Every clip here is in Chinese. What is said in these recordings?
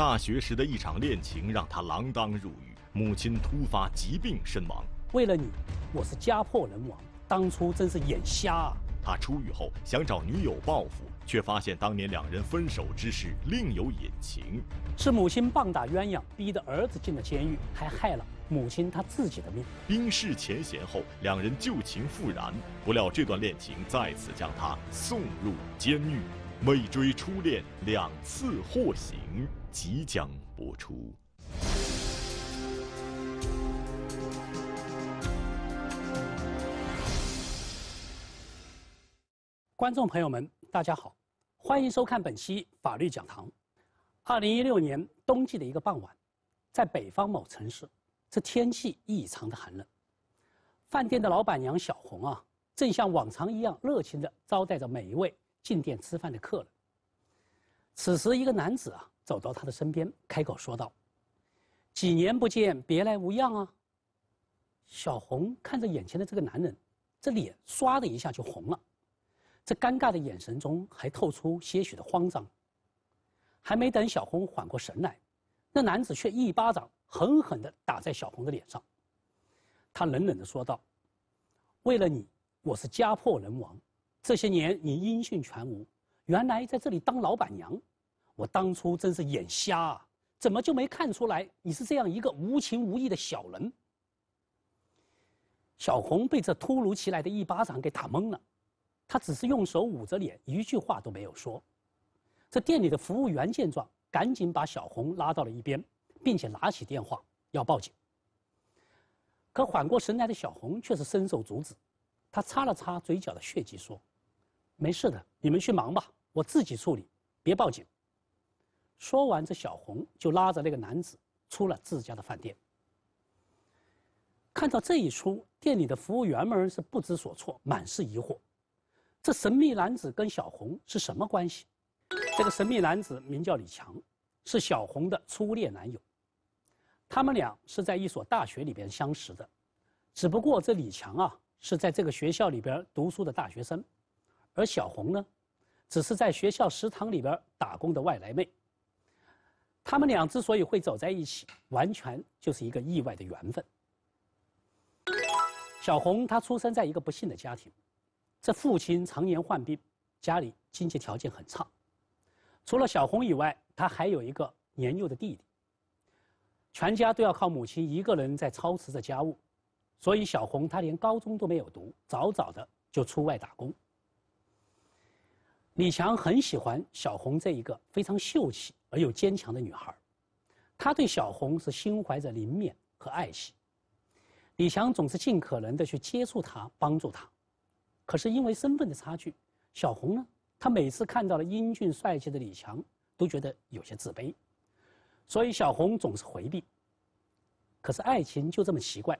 大学时的一场恋情让他锒铛入狱，母亲突发疾病身亡。为了你，我是家破人亡，当初真是眼瞎。啊！他出狱后想找女友报复，却发现当年两人分手之事另有隐情，是母亲棒打鸳鸯，逼得儿子进了监狱，还害了母亲他自己的命。冰释前嫌后，两人旧情复燃，不料这段恋情再次将他送入监狱，为追初恋两次获刑。即将播出。观众朋友们，大家好，欢迎收看本期法律讲堂。二零一六年冬季的一个傍晚，在北方某城市，这天气异常的寒冷。饭店的老板娘小红啊，正像往常一样热情的招待着每一位进店吃饭的客人。此时，一个男子啊。走到他的身边，开口说道：“几年不见，别来无恙啊。”小红看着眼前的这个男人，这脸唰的一下就红了，这尴尬的眼神中还透出些许的慌张。还没等小红缓过神来，那男子却一巴掌狠狠地打在小红的脸上。他冷冷地说道：“为了你，我是家破人亡，这些年你音讯全无，原来在这里当老板娘。”我当初真是眼瞎，啊，怎么就没看出来你是这样一个无情无义的小人？小红被这突如其来的一巴掌给打懵了，她只是用手捂着脸，一句话都没有说。这店里的服务员见状，赶紧把小红拉到了一边，并且拿起电话要报警。可缓过神来的小红却是伸手阻止，她擦了擦嘴角的血迹，说：“没事的，你们去忙吧，我自己处理，别报警。”说完，这小红就拉着那个男子出了自家的饭店。看到这一出，店里的服务员们是不知所措，满是疑惑：这神秘男子跟小红是什么关系？这个神秘男子名叫李强，是小红的初恋男友。他们俩是在一所大学里边相识的，只不过这李强啊，是在这个学校里边读书的大学生，而小红呢，只是在学校食堂里边打工的外来妹。他们俩之所以会走在一起，完全就是一个意外的缘分。小红她出生在一个不幸的家庭，这父亲常年患病，家里经济条件很差。除了小红以外，她还有一个年幼的弟弟。全家都要靠母亲一个人在操持着家务，所以小红她连高中都没有读，早早的就出外打工。李强很喜欢小红这一个非常秀气。而又坚强的女孩，他对小红是心怀着怜悯和爱惜。李强总是尽可能的去接触她，帮助她。可是因为身份的差距，小红呢，她每次看到了英俊帅气的李强，都觉得有些自卑，所以小红总是回避。可是爱情就这么奇怪，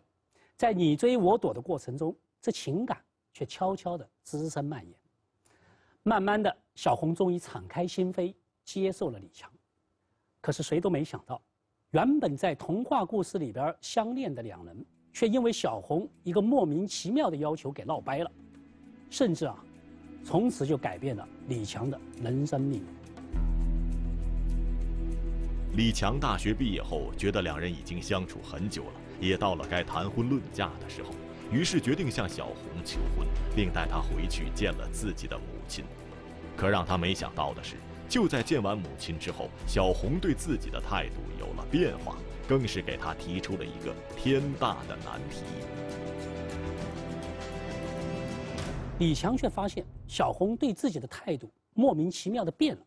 在你追我躲的过程中，这情感却悄悄的滋生蔓延。慢慢的，小红终于敞开心扉，接受了李强。可是谁都没想到，原本在童话故事里边相恋的两人，却因为小红一个莫名其妙的要求给闹掰了，甚至啊，从此就改变了李强的人生命运。李强大学毕业后，觉得两人已经相处很久了，也到了该谈婚论嫁的时候，于是决定向小红求婚，并带她回去见了自己的母亲。可让他没想到的是。就在见完母亲之后，小红对自己的态度有了变化，更是给他提出了一个天大的难题。李强却发现小红对自己的态度莫名其妙的变了，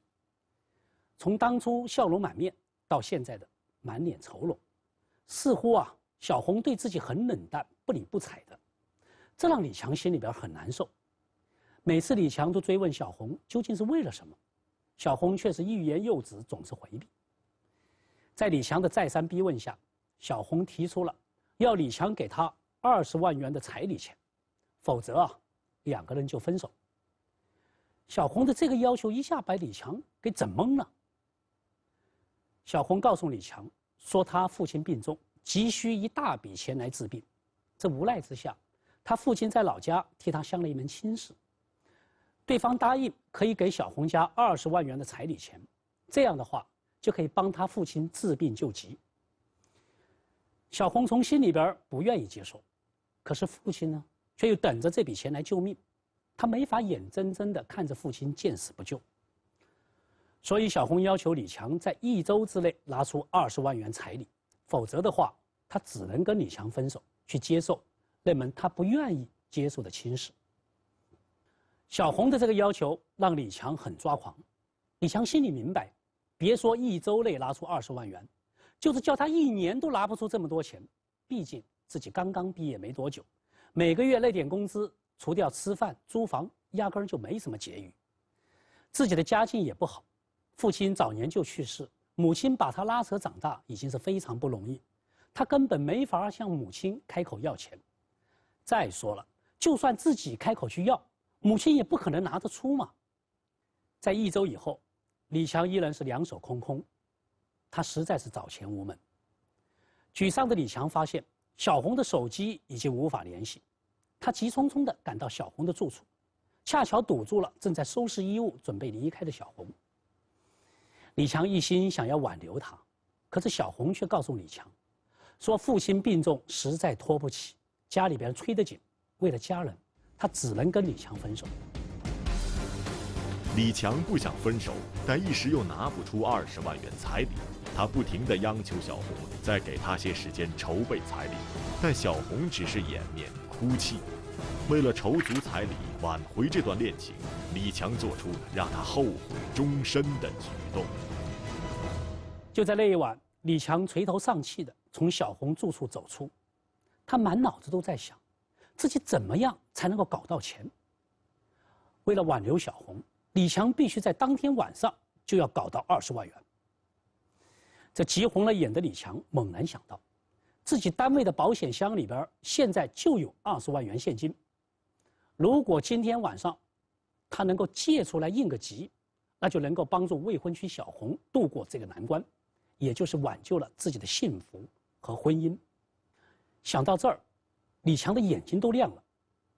从当初笑容满面到现在的满脸愁容，似乎啊，小红对自己很冷淡，不理不睬的，这让李强心里边很难受。每次李强都追问小红究竟是为了什么。小红却是欲言又止，总是回避。在李强的再三逼问下，小红提出了要李强给她二十万元的彩礼钱，否则啊，两个人就分手。小红的这个要求一下把李强给整懵了。小红告诉李强说，他父亲病重，急需一大笔钱来治病，这无奈之下，他父亲在老家替他相了一门亲事。对方答应可以给小红家二十万元的彩礼钱，这样的话就可以帮他父亲治病救急。小红从心里边不愿意接受，可是父亲呢，却又等着这笔钱来救命，他没法眼睁睁的看着父亲见死不救。所以小红要求李强在一周之内拿出二十万元彩礼，否则的话，他只能跟李强分手，去接受那门他不愿意接受的亲事。小红的这个要求让李强很抓狂，李强心里明白，别说一周内拿出二十万元，就是叫他一年都拿不出这么多钱。毕竟自己刚刚毕业没多久，每个月那点工资，除掉吃饭租房，压根儿就没什么结余。自己的家境也不好，父亲早年就去世，母亲把他拉扯长大已经是非常不容易，他根本没法向母亲开口要钱。再说了，就算自己开口去要。母亲也不可能拿得出嘛，在一周以后，李强依然是两手空空，他实在是找钱无门。沮丧的李强发现小红的手机已经无法联系，他急匆匆地赶到小红的住处，恰巧堵住了正在收拾衣物准备离开的小红。李强一心想要挽留她，可是小红却告诉李强，说父亲病重，实在拖不起，家里边催得紧，为了家人。他只能跟李强分手。李强不想分手，但一时又拿不出二十万元彩礼，他不停的央求小红再给他些时间筹备彩礼，但小红只是掩面哭泣。为了筹足彩礼，挽回这段恋情，李强做出让他后悔终身的举动。就在那一晚，李强垂头丧气的从小红住处走出，他满脑子都在想。自己怎么样才能够搞到钱？为了挽留小红，李强必须在当天晚上就要搞到二十万元。这急红了眼的李强猛然想到，自己单位的保险箱里边现在就有二十万元现金。如果今天晚上他能够借出来应个急，那就能够帮助未婚妻小红度过这个难关，也就是挽救了自己的幸福和婚姻。想到这儿。李强的眼睛都亮了，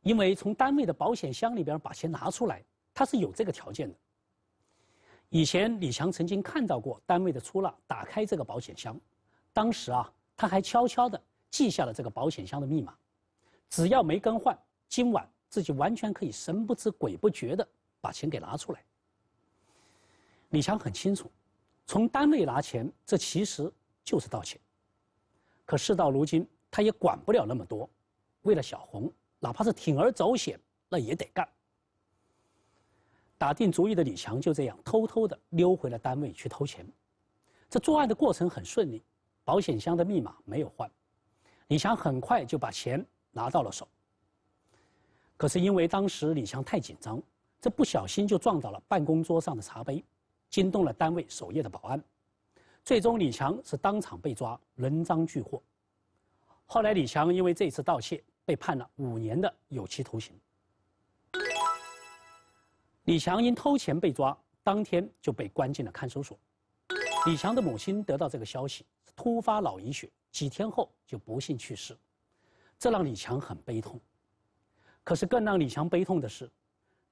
因为从单位的保险箱里边把钱拿出来，他是有这个条件的。以前李强曾经看到过单位的出纳打开这个保险箱，当时啊，他还悄悄地记下了这个保险箱的密码。只要没更换，今晚自己完全可以神不知鬼不觉地把钱给拿出来。李强很清楚，从单位拿钱这其实就是盗窃，可事到如今他也管不了那么多。为了小红，哪怕是铤而走险，那也得干。打定主意的李强就这样偷偷地溜回了单位去偷钱。这作案的过程很顺利，保险箱的密码没有换，李强很快就把钱拿到了手。可是因为当时李强太紧张，这不小心就撞倒了办公桌上的茶杯，惊动了单位守夜的保安。最终李强是当场被抓，人赃俱获。后来李强因为这次盗窃。被判了五年的有期徒刑。李强因偷钱被抓，当天就被关进了看守所。李强的母亲得到这个消息，突发脑溢血，几天后就不幸去世，这让李强很悲痛。可是更让李强悲痛的是，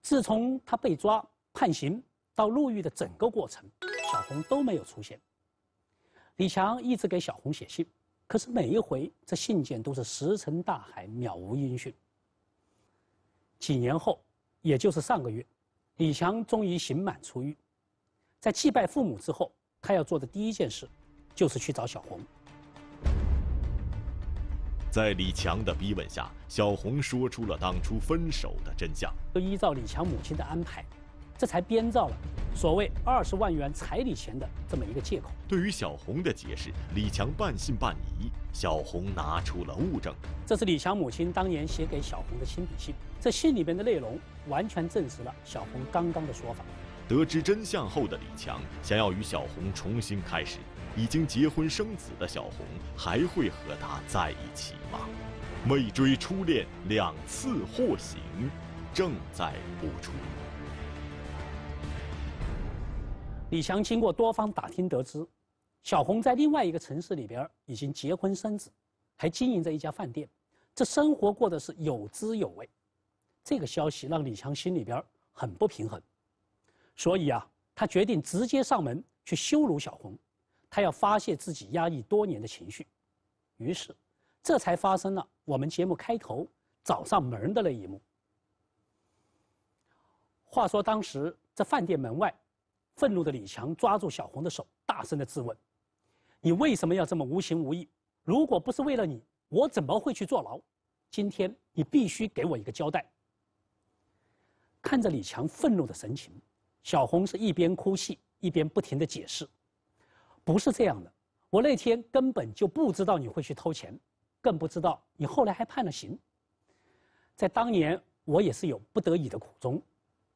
自从他被抓判刑到入狱的整个过程，小红都没有出现。李强一直给小红写信。可是每一回，这信件都是石沉大海，渺无音讯。几年后，也就是上个月，李强终于刑满出狱。在祭拜父母之后，他要做的第一件事，就是去找小红。在李强的逼问下，小红说出了当初分手的真相。就依照李强母亲的安排。这才编造了所谓二十万元彩礼钱的这么一个借口。对于小红的解释，李强半信半疑。小红拿出了物证，这是李强母亲当年写给小红的亲笔信。这信里边的内容完全证实了小红刚刚的说法。得知真相后的李强想要与小红重新开始，已经结婚生子的小红还会和他在一起吗？《未追初恋两次获刑》正在播出。李强经过多方打听得知，小红在另外一个城市里边已经结婚生子，还经营着一家饭店，这生活过得是有滋有味。这个消息让李强心里边很不平衡，所以啊，他决定直接上门去羞辱小红，他要发泄自己压抑多年的情绪。于是，这才发生了我们节目开头找上门的那一幕。话说当时这饭店门外。愤怒的李强抓住小红的手，大声的质问：“你为什么要这么无情无义？如果不是为了你，我怎么会去坐牢？今天你必须给我一个交代！”看着李强愤怒的神情，小红是一边哭泣一边不停的解释：“不是这样的，我那天根本就不知道你会去偷钱，更不知道你后来还判了刑。在当年，我也是有不得已的苦衷，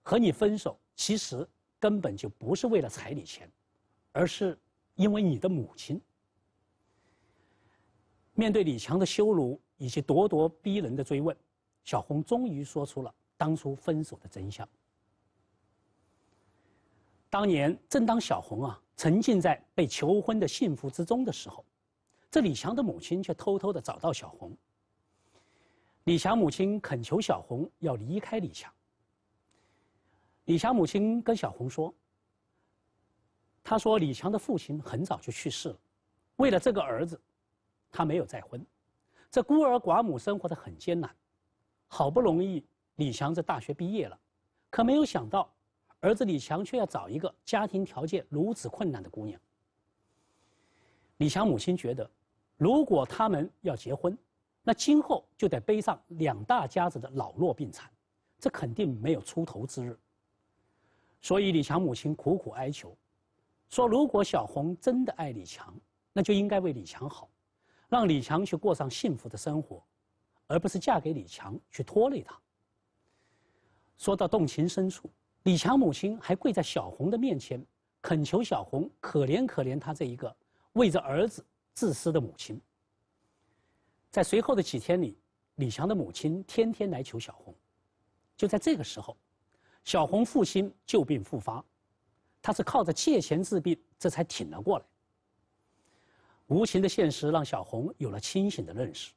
和你分手其实……”根本就不是为了彩礼钱，而是因为你的母亲。面对李强的羞辱以及咄咄逼人的追问，小红终于说出了当初分手的真相。当年，正当小红啊沉浸在被求婚的幸福之中的时候，这李强的母亲却偷偷的找到小红。李强母亲恳求小红要离开李强。李强母亲跟小红说：“他说李强的父亲很早就去世了，为了这个儿子，他没有再婚，这孤儿寡母生活的很艰难。好不容易李强这大学毕业了，可没有想到，儿子李强却要找一个家庭条件如此困难的姑娘。李强母亲觉得，如果他们要结婚，那今后就得背上两大家子的老弱病残，这肯定没有出头之日。”所以，李强母亲苦苦哀求，说：“如果小红真的爱李强，那就应该为李强好，让李强去过上幸福的生活，而不是嫁给李强去拖累他。”说到动情深处，李强母亲还跪在小红的面前，恳求小红可怜可怜她这一个为着儿子自私的母亲。在随后的几天里，李强的母亲天天来求小红。就在这个时候。小红父亲旧病复发，她是靠着借钱治病，这才挺了过来。无情的现实让小红有了清醒的认识，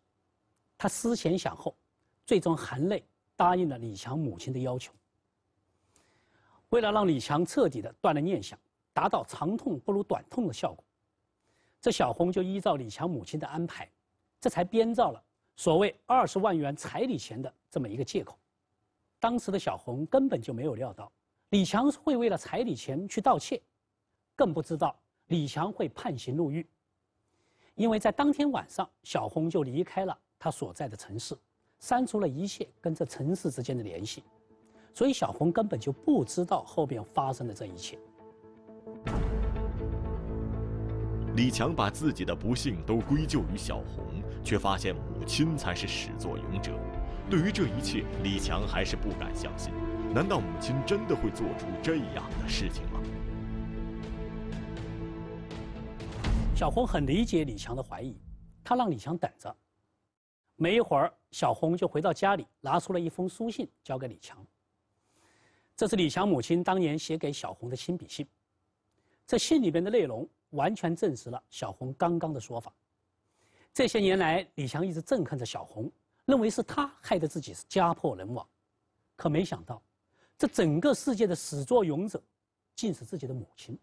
她思前想后，最终含泪答应了李强母亲的要求。为了让李强彻底的断了念想，达到长痛不如短痛的效果，这小红就依照李强母亲的安排，这才编造了所谓二十万元彩礼钱的这么一个借口。当时的小红根本就没有料到，李强会为了彩礼钱去盗窃，更不知道李强会判刑入狱。因为在当天晚上，小红就离开了她所在的城市，删除了一切跟这城市之间的联系，所以小红根本就不知道后边发生的这一切。李强把自己的不幸都归咎于小红，却发现母亲才是始作俑者。对于这一切，李强还是不敢相信。难道母亲真的会做出这样的事情吗？小红很理解李强的怀疑，她让李强等着。没一会儿，小红就回到家里，拿出了一封书信交给李强。这是李强母亲当年写给小红的亲笔信，这信里边的内容完全证实了小红刚刚的说法。这些年来，李强一直憎恨着小红。认为是他害得自己是家破人亡，可没想到，这整个世界的始作俑者，竟是自己的母亲，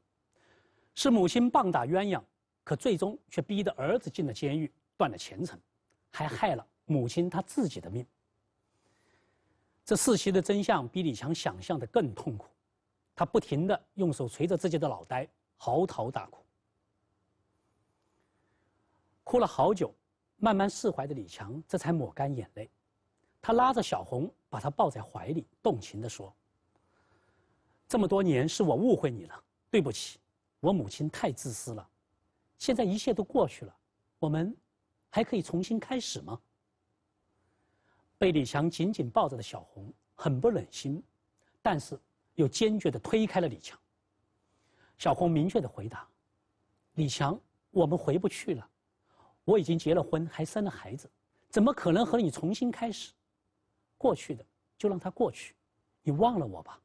是母亲棒打鸳鸯，可最终却逼得儿子进了监狱，断了前程，还害了母亲他自己的命。这世袭的真相比李强想象的更痛苦，他不停的用手捶着自己的脑袋，嚎啕大哭，哭了好久。慢慢释怀的李强这才抹干眼泪，他拉着小红，把她抱在怀里，动情地说：“这么多年是我误会你了，对不起，我母亲太自私了，现在一切都过去了，我们还可以重新开始吗？”被李强紧紧抱着的小红很不忍心，但是又坚决地推开了李强。小红明确地回答：“李强，我们回不去了。”我已经结了婚，还生了孩子，怎么可能和你重新开始？过去的就让它过去，你忘了我吧。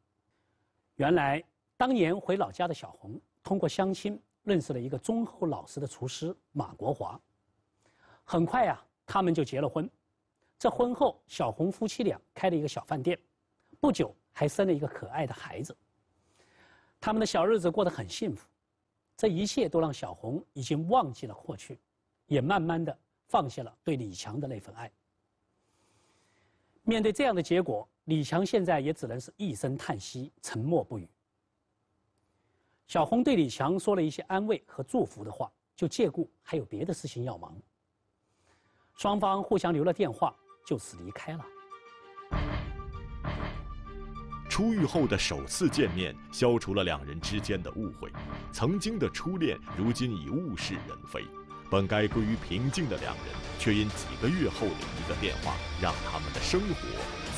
原来当年回老家的小红，通过相亲认识了一个忠厚老实的厨师马国华。很快啊，他们就结了婚。这婚后，小红夫妻俩开了一个小饭店，不久还生了一个可爱的孩子。他们的小日子过得很幸福，这一切都让小红已经忘记了过去。也慢慢的放下了对李强的那份爱。面对这样的结果，李强现在也只能是一声叹息，沉默不语。小红对李强说了一些安慰和祝福的话，就借故还有别的事情要忙。双方互相留了电话，就此离开了。出狱后的首次见面，消除了两人之间的误会。曾经的初恋，如今已物是人非。本该归于平静的两人，却因几个月后的一个电话，让他们的生活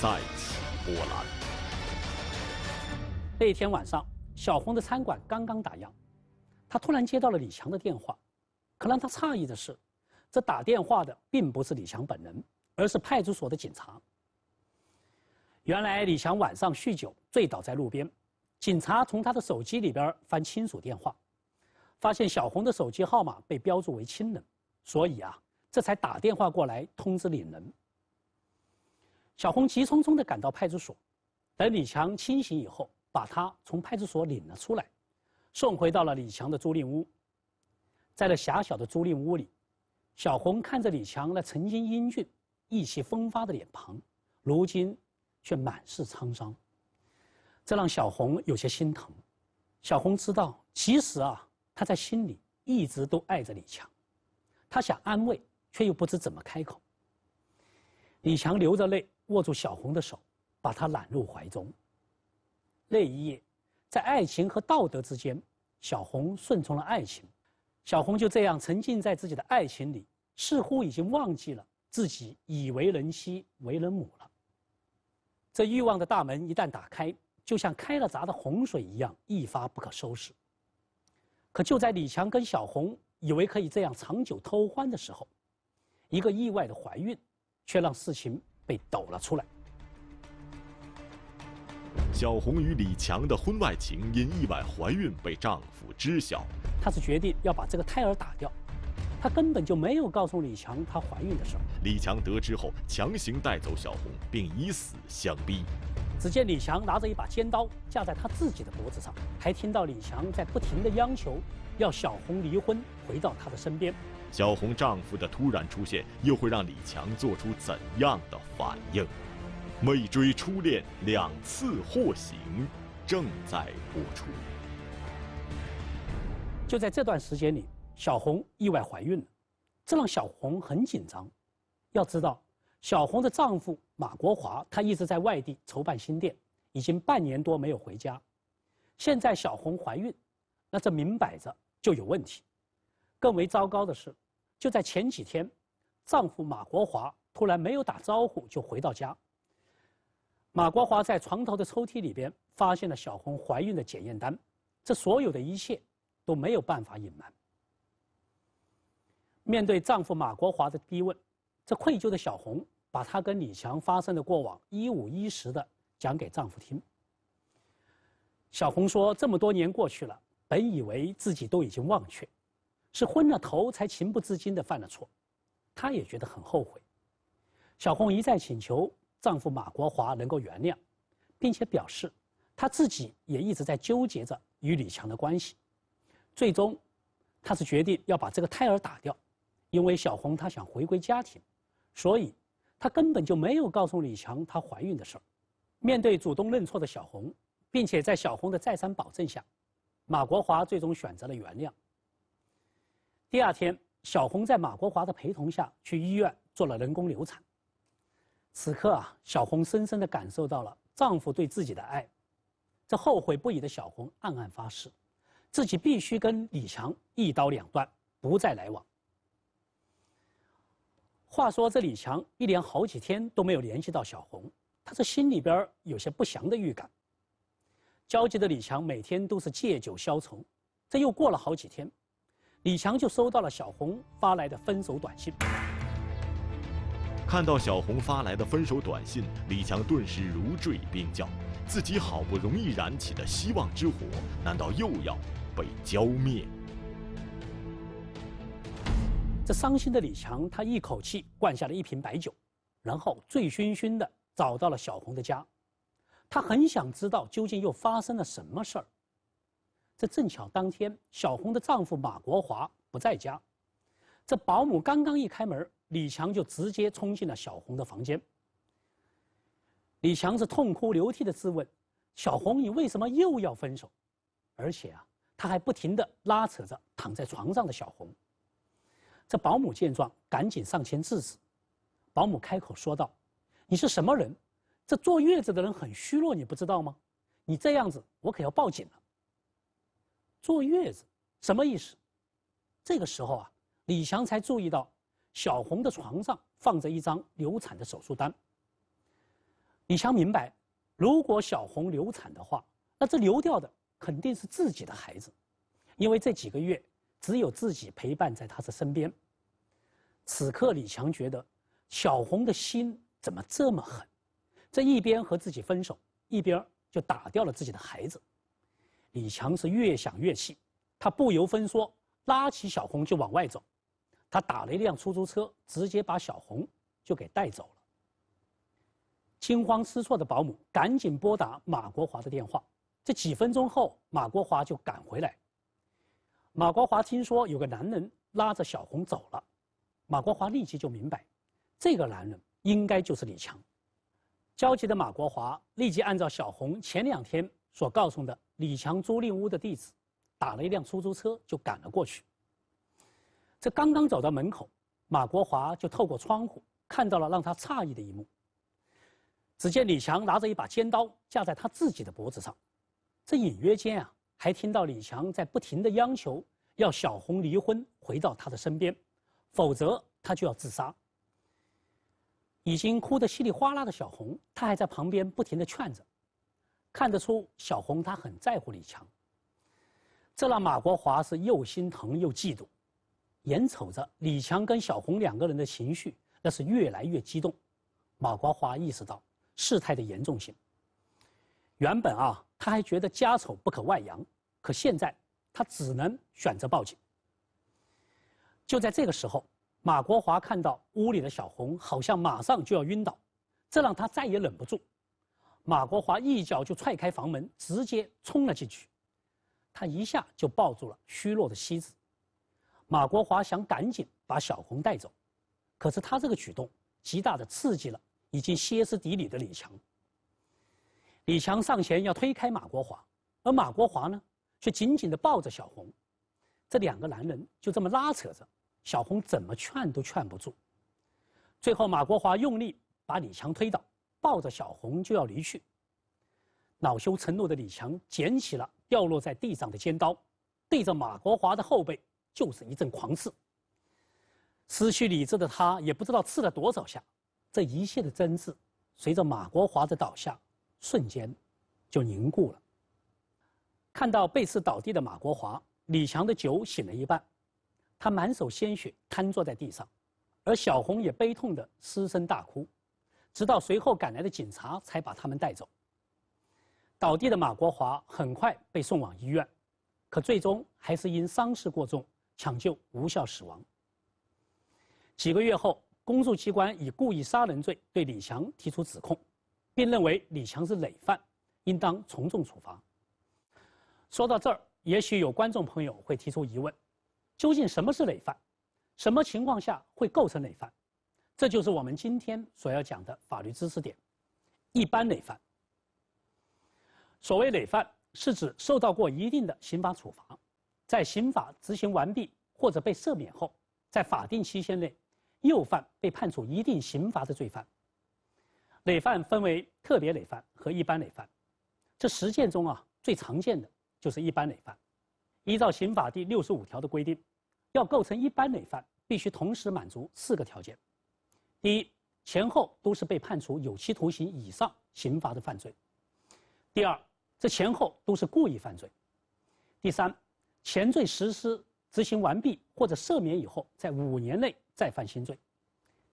再起波澜。那天晚上，小红的餐馆刚刚打烊，她突然接到了李强的电话。可让她诧异的是，这打电话的并不是李强本人，而是派出所的警察。原来，李强晚上酗酒，醉倒在路边，警察从他的手机里边翻亲属电话。发现小红的手机号码被标注为亲人，所以啊，这才打电话过来通知领人。小红急匆匆地赶到派出所，等李强清醒以后，把他从派出所领了出来，送回到了李强的租赁屋。在那狭小的租赁屋里，小红看着李强那曾经英俊、意气风发的脸庞，如今却满是沧桑，这让小红有些心疼。小红知道，其实啊。他在心里一直都爱着李强，他想安慰，却又不知怎么开口。李强流着泪握住小红的手，把她揽入怀中。那一夜，在爱情和道德之间，小红顺从了爱情。小红就这样沉浸在自己的爱情里，似乎已经忘记了自己已为人妻、为人母了。这欲望的大门一旦打开，就像开了闸的洪水一样，一发不可收拾。可就在李强跟小红以为可以这样长久偷欢的时候，一个意外的怀孕，却让事情被抖了出来。小红与李强的婚外情因意外怀孕被丈夫知晓，她是决定要把这个胎儿打掉，她根本就没有告诉李强她怀孕的事儿。李强得知后，强行带走小红，并以死相逼。只见李强拿着一把尖刀架在他自己的脖子上，还听到李强在不停的央求，要小红离婚回到他的身边。小红丈夫的突然出现又会让李强做出怎样的反应？《尾追初恋》两次获刑，正在播出。就在这段时间里，小红意外怀孕了，这让小红很紧张。要知道。小红的丈夫马国华，他一直在外地筹办新店，已经半年多没有回家。现在小红怀孕，那这明摆着就有问题。更为糟糕的是，就在前几天，丈夫马国华突然没有打招呼就回到家。马国华在床头的抽屉里边发现了小红怀孕的检验单，这所有的一切都没有办法隐瞒。面对丈夫马国华的逼问，这愧疚的小红。把她跟李强发生的过往一五一十的讲给丈夫听。小红说：“这么多年过去了，本以为自己都已经忘却，是昏了头才情不自禁的犯了错。”她也觉得很后悔。小红一再请求丈夫马国华能够原谅，并且表示，她自己也一直在纠结着与李强的关系。最终，她是决定要把这个胎儿打掉，因为小红她想回归家庭，所以。她根本就没有告诉李强她怀孕的事儿。面对主动认错的小红，并且在小红的再三保证下，马国华最终选择了原谅。第二天，小红在马国华的陪同下去医院做了人工流产。此刻啊，小红深深的感受到了丈夫对自己的爱。这后悔不已的小红暗暗发誓，自己必须跟李强一刀两断，不再来往。话说这李强一连好几天都没有联系到小红，他这心里边有些不祥的预感。焦急的李强每天都是借酒消愁，这又过了好几天，李强就收到了小红发来的分手短信。看到小红发来的分手短信，李强顿时如坠冰窖，自己好不容易燃起的希望之火，难道又要被浇灭？这伤心的李强，他一口气灌下了一瓶白酒，然后醉醺醺的找到了小红的家。他很想知道究竟又发生了什么事儿。这正巧当天，小红的丈夫马国华不在家。这保姆刚刚一开门，李强就直接冲进了小红的房间。李强是痛哭流涕的质问：“小红，你为什么又要分手？”而且啊，他还不停的拉扯着躺在床上的小红。这保姆见状，赶紧上前制止。保姆开口说道：“你是什么人？这坐月子的人很虚弱，你不知道吗？你这样子，我可要报警了。”坐月子什么意思？这个时候啊，李强才注意到，小红的床上放着一张流产的手术单。李强明白，如果小红流产的话，那这流掉的肯定是自己的孩子，因为这几个月。只有自己陪伴在他的身边。此刻，李强觉得小红的心怎么这么狠？这一边和自己分手，一边就打掉了自己的孩子。李强是越想越气，他不由分说拉起小红就往外走。他打了一辆出租车，直接把小红就给带走了。惊慌失措的保姆赶紧拨打马国华的电话。这几分钟后，马国华就赶回来。马国华听说有个男人拉着小红走了，马国华立即就明白，这个男人应该就是李强。焦急的马国华立即按照小红前两天所告诉的李强租赁屋的地址，打了一辆出租车就赶了过去。这刚刚走到门口，马国华就透过窗户看到了让他诧异的一幕。只见李强拿着一把尖刀架在他自己的脖子上，这隐约间啊。还听到李强在不停的央求，要小红离婚回到他的身边，否则他就要自杀。已经哭得稀里哗啦的小红，她还在旁边不停的劝着，看得出小红她很在乎李强。这让马国华是又心疼又嫉妒，眼瞅着李强跟小红两个人的情绪那是越来越激动，马国华意识到事态的严重性。原本啊。他还觉得家丑不可外扬，可现在他只能选择报警。就在这个时候，马国华看到屋里的小红好像马上就要晕倒，这让他再也忍不住。马国华一脚就踹开房门，直接冲了进去。他一下就抱住了虚弱的妻子。马国华想赶紧把小红带走，可是他这个举动极大的刺激了已经歇斯底里的李强。李强上前要推开马国华，而马国华呢，却紧紧地抱着小红。这两个男人就这么拉扯着，小红怎么劝都劝不住。最后，马国华用力把李强推倒，抱着小红就要离去。恼羞成怒的李强捡起了掉落在地上的尖刀，对着马国华的后背就是一阵狂刺。失去理智的他也不知道刺了多少下。这一切的争执，随着马国华的倒下。瞬间就凝固了。看到被刺倒地的马国华，李强的酒醒了一半，他满手鲜血，瘫坐在地上，而小红也悲痛地失声大哭，直到随后赶来的警察才把他们带走。倒地的马国华很快被送往医院，可最终还是因伤势过重抢救无效死亡。几个月后，公诉机关以故意杀人罪对李强提出指控。并认为李强是累犯，应当从重处罚。说到这儿，也许有观众朋友会提出疑问：究竟什么是累犯？什么情况下会构成累犯？这就是我们今天所要讲的法律知识点——一般累犯。所谓累犯，是指受到过一定的刑罚处罚，在刑法执行完毕或者被赦免后，在法定期限内又犯被判处一定刑罚的罪犯。累犯分为特别累犯和一般累犯，这实践中啊最常见的就是一般累犯。依照刑法第六十五条的规定，要构成一般累犯，必须同时满足四个条件：第一，前后都是被判处有期徒刑以上刑罚的犯罪；第二，这前后都是故意犯罪；第三，前罪实施、执行完毕或者赦免以后，在五年内再犯新罪；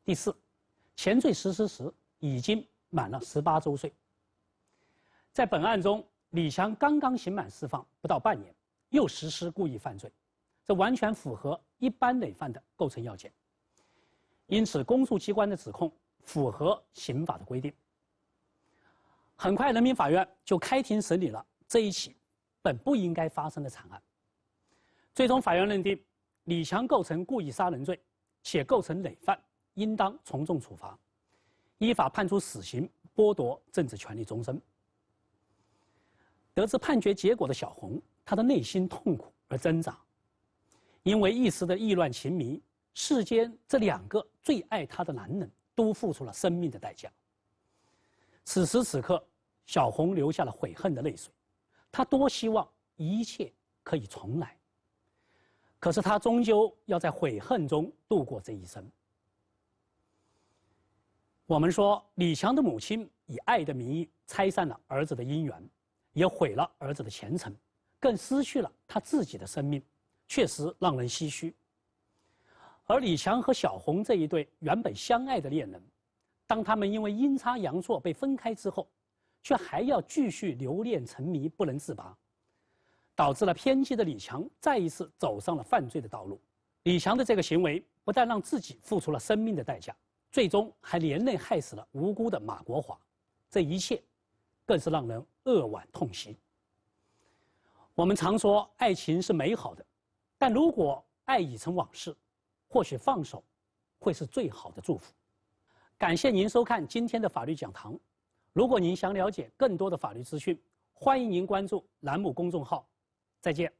第四，前罪实施时。已经满了十八周岁，在本案中，李强刚刚刑满释放不到半年，又实施故意犯罪，这完全符合一般累犯的构成要件，因此公诉机关的指控符合刑法的规定。很快，人民法院就开庭审理了这一起本不应该发生的惨案。最终，法院认定李强构成故意杀人罪，且构成累犯，应当从重处罚。依法判处死刑，剥夺政治权利终身。得知判决结果的小红，她的内心痛苦而挣扎，因为一时的意乱情迷，世间这两个最爱她的男人都付出了生命的代价。此时此刻，小红流下了悔恨的泪水，她多希望一切可以重来，可是她终究要在悔恨中度过这一生。我们说，李强的母亲以爱的名义拆散了儿子的姻缘，也毁了儿子的前程，更失去了他自己的生命，确实让人唏嘘。而李强和小红这一对原本相爱的恋人，当他们因为阴差阳错被分开之后，却还要继续留恋沉迷不能自拔，导致了偏激的李强再一次走上了犯罪的道路。李强的这个行为不但让自己付出了生命的代价。最终还连累害死了无辜的马国华，这一切更是让人扼腕痛惜。我们常说爱情是美好的，但如果爱已成往事，或许放手会是最好的祝福。感谢您收看今天的法律讲堂。如果您想了解更多的法律资讯，欢迎您关注栏目公众号。再见。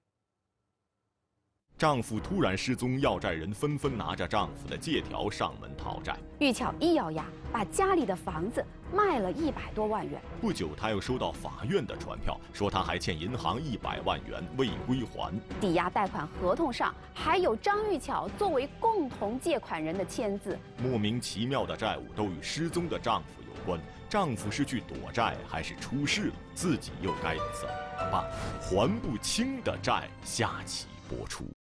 丈夫突然失踪，要债人纷纷拿着丈夫的借条上门讨债。玉巧一咬牙，把家里的房子卖了一百多万元。不久，她又收到法院的传票，说她还欠银行一百万元未归还。抵押贷款合同上还有张玉巧作为共同借款人的签字。莫名其妙的债务都与失踪的丈夫有关，丈夫是去躲债还是出事了？自己又该怎么办？还不清的债，下期播出。